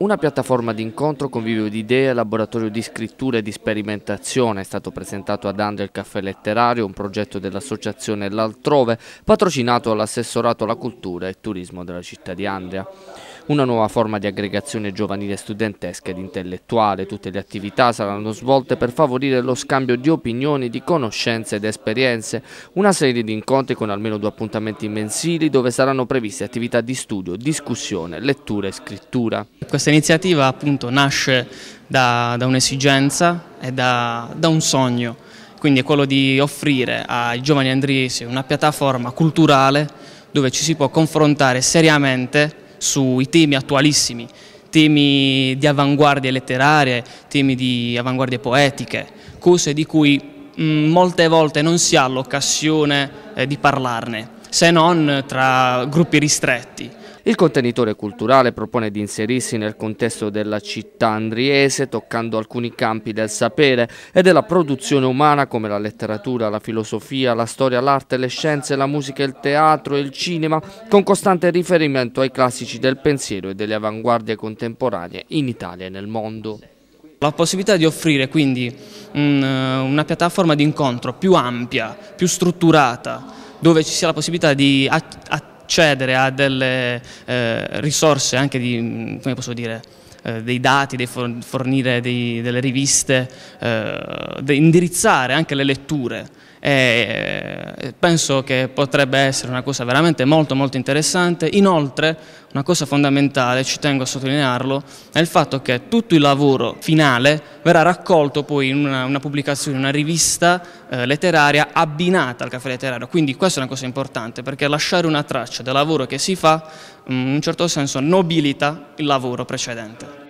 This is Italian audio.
Una piattaforma di incontro, convivio di idee, laboratorio di scrittura e di sperimentazione. È stato presentato ad Andria il Caffè Letterario, un progetto dell'associazione L'Altrove, patrocinato all'assessorato alla cultura e turismo della città di Andria una nuova forma di aggregazione giovanile studentesca ed intellettuale. Tutte le attività saranno svolte per favorire lo scambio di opinioni, di conoscenze ed esperienze, una serie di incontri con almeno due appuntamenti mensili dove saranno previste attività di studio, discussione, lettura e scrittura. Questa iniziativa appunto nasce da, da un'esigenza e da, da un sogno, quindi è quello di offrire ai giovani andriesi una piattaforma culturale dove ci si può confrontare seriamente sui temi attualissimi, temi di avanguardie letterarie, temi di avanguardie poetiche, cose di cui mh, mm, molte volte non si ha l'occasione eh, di parlarne se non tra gruppi ristretti. Il contenitore culturale propone di inserirsi nel contesto della città andriese, toccando alcuni campi del sapere e della produzione umana come la letteratura, la filosofia, la storia, l'arte, le scienze, la musica, il teatro e il cinema, con costante riferimento ai classici del pensiero e delle avanguardie contemporanee in Italia e nel mondo. La possibilità di offrire quindi una piattaforma di incontro più ampia, più strutturata, dove ci sia la possibilità di accedere a delle eh, risorse anche di, mm, come posso dire, eh, dei dati, di fornire dei, delle riviste, eh, de indirizzare anche le letture e eh, penso che potrebbe essere una cosa veramente molto molto interessante. Inoltre una cosa fondamentale, ci tengo a sottolinearlo, è il fatto che tutto il lavoro finale verrà raccolto poi in una, una pubblicazione, una rivista eh, letteraria abbinata al caffè letterario, quindi questa è una cosa importante perché lasciare una traccia del lavoro che si fa mm, in un certo senso nobilita il lavoro precedente.